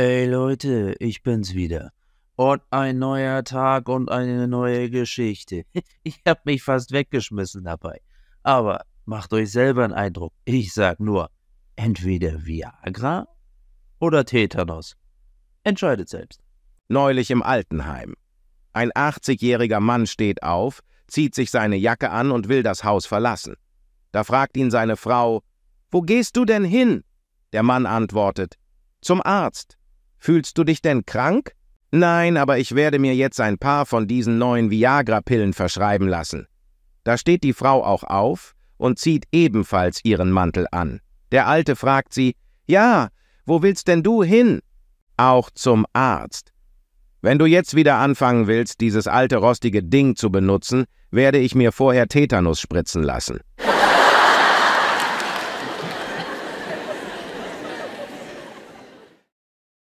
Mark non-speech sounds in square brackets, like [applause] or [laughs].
Ey Leute, ich bin's wieder. Und ein neuer Tag und eine neue Geschichte. [laughs] Ich hab mich fast weggeschmissen dabei. Aber macht euch selber einen Eindruck. Ich sag nur, entweder Viagra oder Tetanus. Entscheidet selbst. Neulich im Altenheim. Ein 80-jähriger Mann steht auf, zieht sich seine Jacke an und will das Haus verlassen. Da fragt ihn seine Frau, Wo gehst du denn hin? Der Mann antwortet, Zum Arzt. Fühlst du dich denn krank? Nein, aber ich werde mir jetzt ein paar von diesen neuen Viagra-Pillen verschreiben lassen. Da steht die Frau auch auf und zieht ebenfalls ihren Mantel an. Der Alte fragt sie, Ja, wo willst denn du hin? Auch zum Arzt. Wenn du jetzt wieder anfangen willst, dieses alte rostige Ding zu benutzen, werde ich mir vorher Tetanus spritzen lassen.